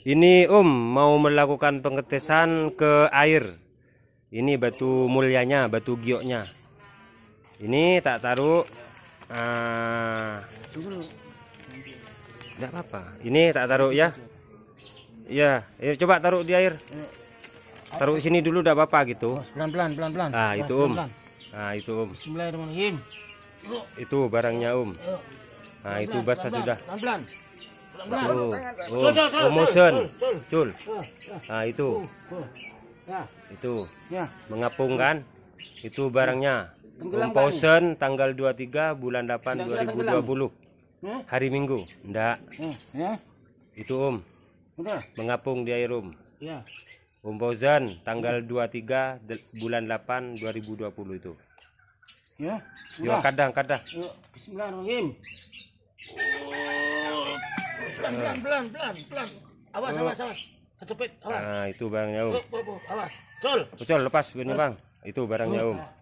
Ini Om mau melakukan pengetesan ke air. Ini batu mulianya, batu gioknya. Ini tak taruh. Tidak ah, tidak apa-apa. Ini tak taruh ya. Ya, ya coba taruh di air. Taruh sini dulu tidak apa-apa gitu. Oh, pelan-pelan, pelan-pelan. Ah, itu Om. Ah, itu Om. Bismillahirrahmanirrahim. Itu barangnya Om. Ah itu basah sudah. Pelan-pelan oh. Promotion. Cul. Nah, itu. Ya. Itu. Ya. Mengapung kan? Itu barangnya. promotion tanggal 23 bulan 8 2020. Ya. Hari Minggu. ndak Itu Om. Mengapung di air Om. Ya. tanggal 23 bulan 8 2020 itu. Ya. Yo kadang-kadang. Bismillahirrahmanirrahim pelan pelan pelan pelan pelan awas awas awas kecepet awas nah itu barang om awas col col lepas gini bang itu barangnya om